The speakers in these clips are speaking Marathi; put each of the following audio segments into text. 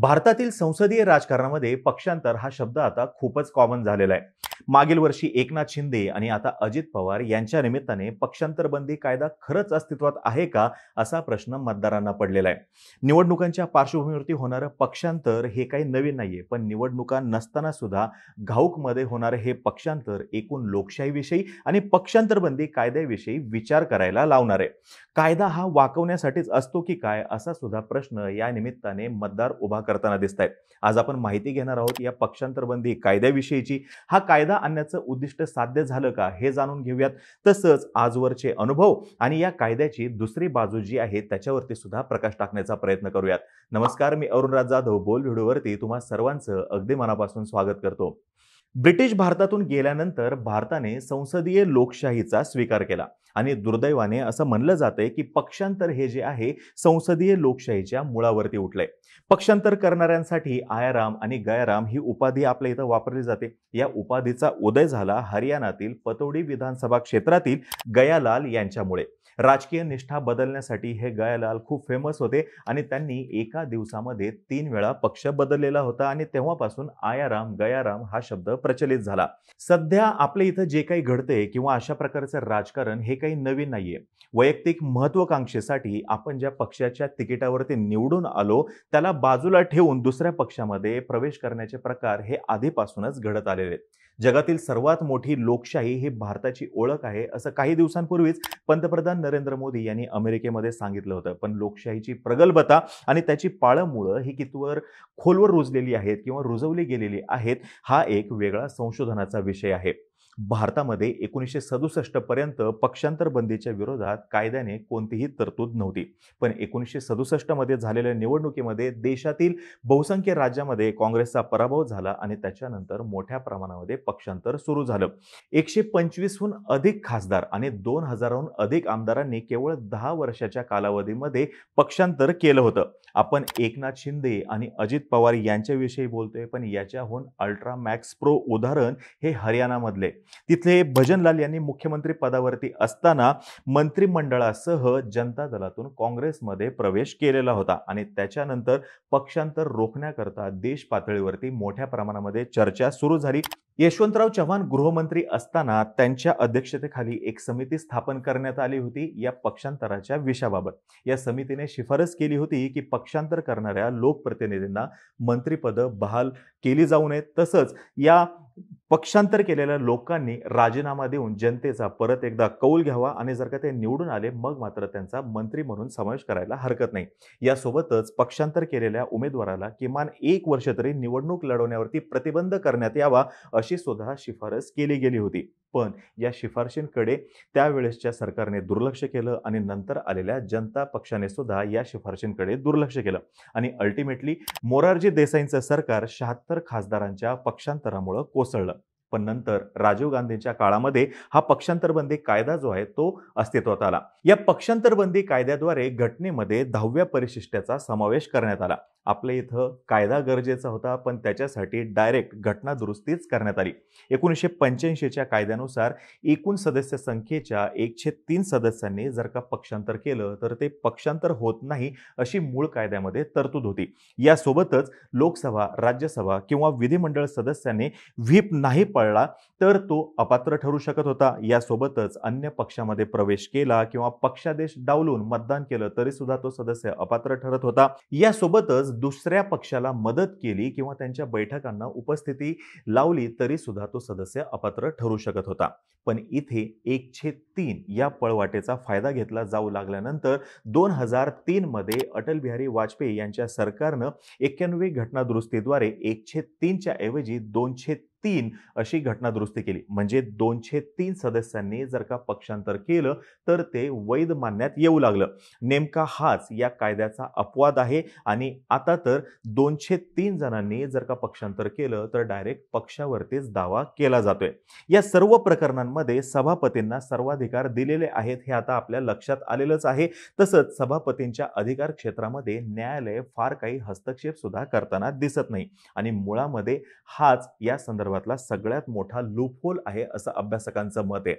भारतातील संसदीय राजकारणामध्ये पक्षांतर हा शब्द आता खूपच कॉमन झालेला आहे मागील वर्षी एकनाथ शिंदे आणि आता अजित पवार यांच्या निमित्ताने पक्षांतरबंदी कायदा खरंच अस्तित्वात आहे का असा प्रश्न मतदारांना पडलेला आहे निवडणुकांच्या पार्श्वभूमीवरती होणारं पक्षांतर हे काही नवीन नाहीये पण निवडणुका नसताना सुद्धा घाऊकमध्ये होणारं हे पक्षांतर एकूण लोकशाहीविषयी आणि पक्षांतरबंदी कायद्याविषयी विचार करायला लावणार आहे कायदा हा वाकवण्यासाठीच असतो की काय असा सुद्धा प्रश्न या निमित्ताने मतदार उभा करताना दिसत आहेत आज आपण माहिती घेणार आहोत या पक्षांतरबंदी कायद्याविषयीची हा काय कायदा आणण्याचं उद्दिष्ट साध्य झालं का हे जाणून घेऊयात तसंच आजवरचे अनुभव आणि या कायद्याची दुसरी बाजू जी आहे त्याच्यावरती सुद्धा प्रकाश टाकण्याचा प्रयत्न करूयात नमस्कार मी अरुणराज जाधव बोल व्हिडिओवरती तुम्हा सर्वांचं अगदी मनापासून स्वागत करतो ब्रिटिश भारतातून गेल्यानंतर भारताने संसदीय लोकशाहीचा स्वीकार केला आणि दुर्दैवाने असं म्हणलं जातंय की पक्षांतर हे जे आहे संसदीय लोकशाहीच्या मुळावरती उठलंय पक्षांतर करणाऱ्यांसाठी आयाराम आणि गयाराम ही उपाधी आपल्या इथं वापरली जाते या उपाधीचा उदय झाला हरियाणातील पतोडी विधानसभा क्षेत्रातील गयालाल यांच्यामुळे राजकीय निष्ठा बदलण्यासाठी हे गयालाल खूप फेमस होते आणि त्यांनी एका दिवसामध्ये तीन वेळा पक्ष बदललेला होता आणि तेव्हापासून आयाराम गयाराम हा शब्द प्रचलित झाला सध्या आपल्या इथं जे काही घडते किंवा अशा प्रकारचं राजकारण हे काही नवीन नाहीये वैयक्तिक महत्वाकांक्षेसाठी आपण ज्या पक्षाच्या तिकिटावरती निवडून आलो त्याला बाजूला ठेवून दुसऱ्या पक्षामध्ये प्रवेश करण्याचे प्रकार हे आधीपासूनच घडत आलेले आहेत जगातील सर्वात मोठी लोकशाही ही भारताची ओळख आहे असं काही दिवसांपूर्वीच पंतप्रधान नरेंद्र मोदी यांनी अमेरिकेमध्ये सांगितलं होतं पण लोकशाहीची प्रगल्भता आणि त्याची पाळंमुळं ही कितवर खोलवर रुजलेली आहेत किंवा रुजवली गेलेली आहेत हा एक वेगळा संशोधनाचा विषय आहे भारतामध्ये एकोणीसशे सदुसष्ट पर्यंत पक्षांतर बंदीच्या विरोधात कायद्याने कोणतीही तरतूद नव्हती पण एकोणीसशे सदुसष्टमध्ये मध्ये झालेल्या निवडणुकीमध्ये देशातील बहुसंख्य राज्यामध्ये काँग्रेसचा पराभव झाला आणि त्याच्यानंतर मोठ्या प्रमाणामध्ये पक्षांतर सुरू झालं एकशे पंचवीसहून अधिक खासदार आणि दोन हजारहून अधिक आमदारांनी केवळ दहा वर्षाच्या कालावधीमध्ये पक्षांतर केलं होतं आपण एकनाथ शिंदे आणि अजित पवार यांच्याविषयी बोलतोय पण याच्याहून अल्ट्रा मॅक्स प्रो उदाहरण हे हरियाणामधले तिथले भजनलाल यांनी मुख्यमंत्री पदावरती असताना मंत्रिमंडळासह जनता दलातून काँग्रेसमध्ये प्रवेश केलेला होता आणि त्याच्यानंतर पक्षांतर रोखण्याकरता देश पातळीवरती मोठ्या प्रमाणामध्ये चर्चा सुरू झाली यशवंतराव चव्हाण गृहमंत्री असताना त्यांच्या अध्यक्षतेखाली एक समिती स्थापन करण्यात आली होती या पक्षांतराच्या विषयाबाबत या समितीने शिफारस केली होती की पक्षांतर करणाऱ्या लोकप्रतिनिधींना मंत्रिपद बहाल केली जाऊ नयेत तसंच या पक्षांतर केलेल्या लोकांनी राजीनामा देऊन जनतेचा परत एकदा कौल घ्यावा आणि जर का ते निवडून आले मग मात्र त्यांचा मंत्री म्हणून समावेश करायला हरकत नाही यासोबतच पक्षांतर केलेल्या उमेदवाराला किमान एक वर्ष तरी निवडणूक लढवण्यावरती प्रतिबंध करण्यात यावा अशी सुद्धा शिफारस केली गेली होती पण या शिफारशींकडे त्यावेळेसच्या सरकारने दुर्लक्ष केलं आणि नंतर आलेल्या जनता पक्षाने सुद्धा या शिफारशींकडे दुर्लक्ष केलं आणि अल्टिमेटली मोरारजी देसाईंचं सरकार शहात्तर खासदारांच्या पक्षांतरामुळे कोसळलं पण नंतर राजीव गांधींच्या काळामध्ये हा पक्षांतरबंदी कायदा जो आहे तो अस्तित्वात आला या पक्षांतरबंदी कायद्याद्वारे घटनेमध्ये दहाव्या परिशिष्टाचा समावेश करण्यात आला आपल्या इथं कायदा गरजेचा होता पण त्याच्यासाठी डायरेक्ट घटना दुरुस्तीच करण्यात आली एकोणीसशे पंच्याऐंशीच्या कायद्यानुसार एकूण सदस्य संख्येच्या एकशे तीन सदस्यांनी जर का पक्षांतर केलं तर ते पक्षांतर होत नाही अशी मूळ कायद्यामध्ये तरतूद होती यासोबतच लोकसभा राज्यसभा किंवा विधिमंडळ सदस्यांनी व्हीप नाही पळला तर तो अपात्र ठरू शकत होता यासोबतच अन्य पक्षामध्ये प्रवेश केला किंवा पक्षादेश डावलून मतदान केलं तरी सुद्धा तो सदस्य अपात्र ठरत होता यासोबतच दुसऱ्या पक्षाला मदत केली किंवा त्यांच्या बैठकांना उपस्थिती लावली तरी सुद्धा तो सदस्य अपात्र ठरू शकत होता पण इथे एकशे तीन या पळवाटेचा फायदा घेतला जाऊ लागल्यानंतर दोन हजार तीनमध्ये अटल बिहारी वाजपेयी यांच्या सरकारनं एक्क्याण्णवी घटनादुरुस्तीद्वारे एकशे तीनच्या ऐवजी दोनशे तीन अशी घटना दुरुस्ती केली म्हणजे दोनशे तीन सदस्यांनी जर का पक्षांतर केलं तर ते वैध मानण्यात येऊ लागलं नेमका हाच या कायद्याचा अपवाद आहे आणि आता तर दोनशे तीन जणांनी जर का पक्षांतर केलं तर डायरेक्ट पक्षावरतीच दावा केला जातोय या सर्व प्रकरणांमध्ये सभापतींना सर्वाधिकार दिलेले आहेत हे आता आपल्या लक्षात आलेलंच आहे तसंच सभापतींच्या अधिकार क्षेत्रामध्ये न्यायालय फार काही हस्तक्षेप सुद्धा करताना दिसत नाही आणि मुळामध्ये हाच या संदर्भात संदर्भातला सगळ्यात मोठा लूपहोल आहे असं अभ्यासकांचं मत आहे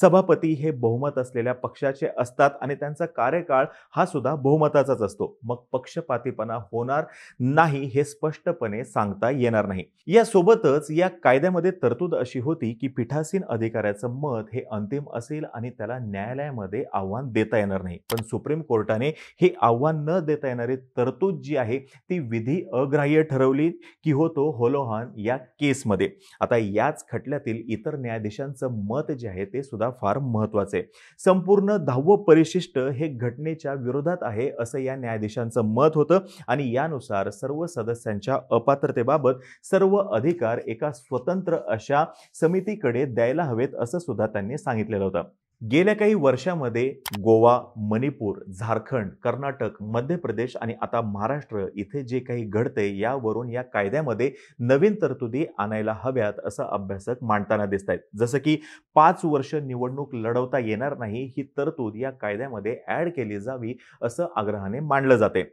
सभापती हे बहुमत असलेल्या पक्षाचे असतात आणि त्यांचा कार्यकाळ हा सुद्धा बहुमताचाच असतो मग पक्षपातीपणा होणार नाही हे स्पष्टपणे सांगता येणार नाही यासोबतच या कायद्यामध्ये तरतूद अशी होती की पीठासीन अधिकाऱ्याचं मत हे अंतिम असेल आणि त्याला न्यायालयामध्ये आव्हान देता येणार नाही पण सुप्रीम कोर्टाने हे आव्हान न देता येणारी तरतूद जी आहे ती विधी अग्राह्य ठरवली की होतो होलोहान या केसमध्ये आता याच खटल्यातील इतर न्यायाधीशांचं मत जे आहे ते सुद्धा फार महत्वाचे संपूर्ण दहावं परिशिष्ट हे घटनेच्या विरोधात आहे असं या न्यायाधीशांचं मत होतं आणि यानुसार सर्व सदस्यांच्या अपात्रतेबाबत सर्व अधिकार एका स्वतंत्र अशा समितीकडे द्यायला हवेत असं सुद्धा त्यांनी सांगितलेलं होतं गेल्या काही वर्षामध्ये गोवा मणिपूर झारखंड कर्नाटक मध्य प्रदेश आणि आता महाराष्ट्र इथे जे काही घडते यावरून या कायद्यामध्ये नवीन तरतुदी आणायला हव्यात असं अभ्यासक मांडताना दिसत आहेत जसं की पाच वर्ष निवडणूक लढवता येणार नाही ही तरतूद या कायद्यामध्ये ॲड केली जावी असं आग्रहाने मांडलं जाते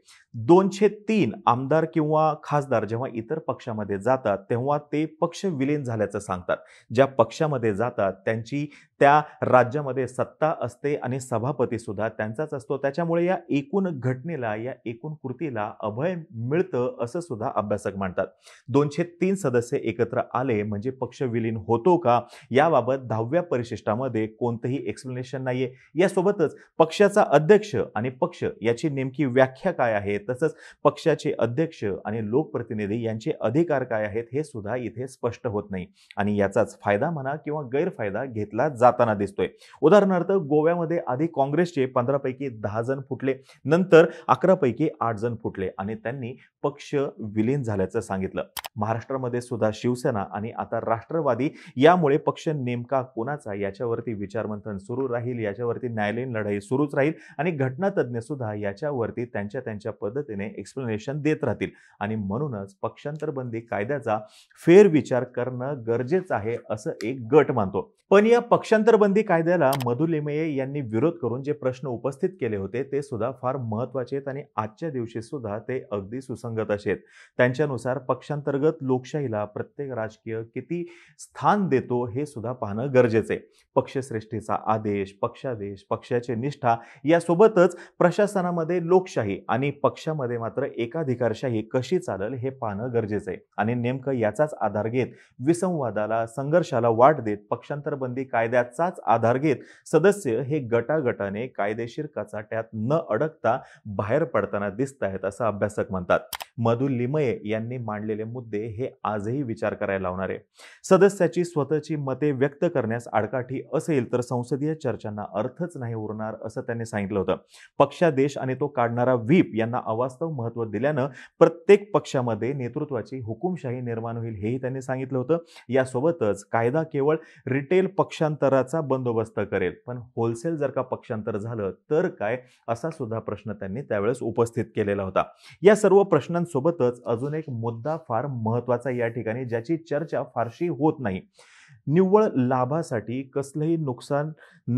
दोनशे तीन आमदार किंवा खासदार जेव्हा इतर पक्षामध्ये जातात तेव्हा ते पक्ष विलीन झाल्याचं सांगतात ज्या पक्षामध्ये जातात त्यांची त्या राज्यामध्ये राज्यामध्ये सत्ता असते आणि सभापती सुद्धा त्यांचाच असतो त्याच्यामुळे या एकूण घटनेला या एकूण कृतीला अभय मिळतं असं सुद्धा अभ्यासक मानतात दोनशे तीन सदस्य एकत्र आले म्हणजे पक्ष विलीन होतो का याबाबत दहाव्या परिशिष्टामध्ये कोणतंही एक्सप्लेनेशन नाहीये यासोबतच पक्षाचा अध्यक्ष आणि पक्ष याची नेमकी व्याख्या काय आहे तसंच पक्षाचे अध्यक्ष आणि लोकप्रतिनिधी यांचे अधिकार काय आहेत हे सुद्धा इथे स्पष्ट होत नाही आणि याचाच फायदा म्हणा किंवा गैरफायदा घेतला जाताना दिसतोय उदाहरणार्थ गोव्यामध्ये आधी काँग्रेसचे पंधरापैकी दहा जण फुटले नंतर अकरापैकी आठ जण फुटले आणि त्यांनी पक्ष विलीन झाल्याचं सांगितलं महाराष्ट्रामध्ये सुद्धा शिवसेना आणि आता राष्ट्रवादी यामुळे पक्ष नेमका कोणाचा याच्यावरती विचारमंथन सुरू राहील याच्यावरती न्यायालयीन लढाई सुरूच राहील आणि घटनातज्ञ सुद्धा याच्यावरती त्यांच्या त्यांच्या पद्धतीने एक्सप्लेनेशन देत राहतील आणि म्हणूनच पक्षांतरबंदी कायद्याचा फेरविचार करणं गरजेचं आहे असं एक गट मानतो पण या पक्षांतरबंदी कायद्याला मधुलिमये यांनी विरोध करून जे प्रश्न उपस्थित केले होते ते सुद्धा फार महत्त्वाचे आहेत आणि आजच्या दिवशी सुद्धा ते अगदी सुसंगत आहेत त्यांच्यानुसार पक्षांतर्गत लोकशाहीला प्रत्येक राजकीय किती स्थान देतो हे सुद्धा पाहणं गरजेचं आहे पक्षश्रेष्ठीचा आदेश पक्षादेश पक्षाचे निष्ठा यासोबतच प्रशासनामध्ये लोकशाही आणि पक्षामध्ये मात्र एकाधिकारशाही कशी चालेल हे पाहणं गरजेचं आहे आणि नेमकं याचाच आधार घेत विसंवादाला संघर्षाला वाट देत पक्षांतरबंदी कायद्याचाच आधार घेत सदस्य हे गटागटाने कायदेशीर कचाट्यात न अडकता बाहेर पडताना दिसत आहेत असं अभ्यासक म्हणतात मधु लिमये यांनी मांडलेले मुद्दे हे आजही विचार करायला लावणारे सदस्याची स्वतःची मते व्यक्त करण्यास आडकाठी असेल तर संसदीय चर्चांना अर्थच नाही उरणार असं त्यांनी सांगितलं होतं पक्षादेश आणि तो काढणारा व्हीप यांना अवास्तव महत्व दिल्यानं प्रत्येक पक्षामध्ये नेतृत्वाची हुकुमशाही निर्माण होईल हेही त्यांनी सांगितलं होतं यासोबतच कायदा केवळ रिटेल पक्षांतराचा बंदोबस्त करेल पण होलसेल जर का पक्षांतर झालं तर काय असा सुद्धा प्रश्न त्यांनी त्यावेळेस उपस्थित केलेला होता या सर्व प्रश्न सोबतच अजून एक मुद्दा फार महत्वाचा या ठिकाणी ज्याची चर्चा फारशी होत नाही निव्वळ लाभासाठी कसलंही नुकसान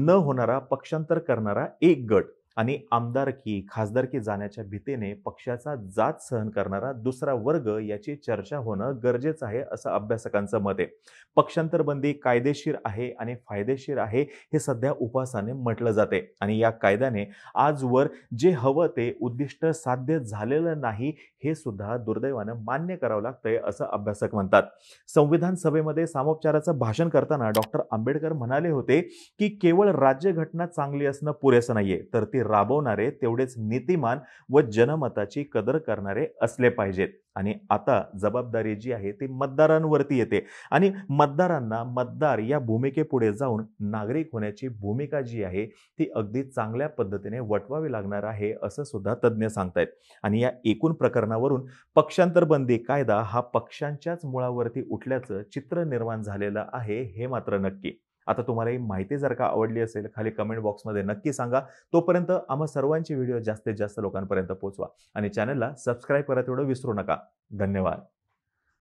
न होणारा पक्षांतर करणारा एक गट आणि आमदारकी खासदारकी जाण्याच्या भीतीने पक्षाचा जात सहन करणारा दुसरा वर्ग याची चर्चा होणं गरजेचं आहे असं अभ्यासकांचं मत आहे पक्षांतरबंदी कायदेशीर आहे आणि फायदेशीर आहे हे सध्या उपासाने म्हटलं जाते आणि या कायद्याने आजवर जे हवं ते उद्दिष्ट साध्य झालेलं नाही हे सुद्धा दुर्दैवानं मान्य करावं लागतंय असं अभ्यासक म्हणतात संविधान सभेमध्ये सामोपचाराचं भाषण करताना डॉक्टर आंबेडकर म्हणाले होते की केवळ राज्यघटना चांगली असणं पुरेसं नाहीये तर ती राबवणारे तेवढेच नीतिमान व जनमताची कदर करणारे असले पाहिजेत आणि आता जबाबदारी जी आहे ती मतदारांवरती येते आणि मतदारांना मतदार या भूमिकेपुढे जाऊन नागरिक होण्याची भूमिका जी आहे ती अगदी चांगल्या पद्धतीने वटवावी लागणार आहे असं सुद्धा तज्ज्ञ सांगतायत आणि या एकूण प्रकरणावरून पक्षांतरबंदी कायदा हा पक्षांच्याच मुळावरती उठल्याचं चित्र निर्माण झालेलं आहे हे मात्र नक्की आता तुम्हाला ही माहिती जर का आवडली असेल खाली कमेंट बॉक्समध्ये नक्की सांगा तोपर्यंत आम्हा सर्वांची व्हिडिओ जास्तीत जास्त लोकांपर्यंत पोहोचवा आणि चॅनलला सबस्क्राईब करत एवढं विसरू नका धन्यवाद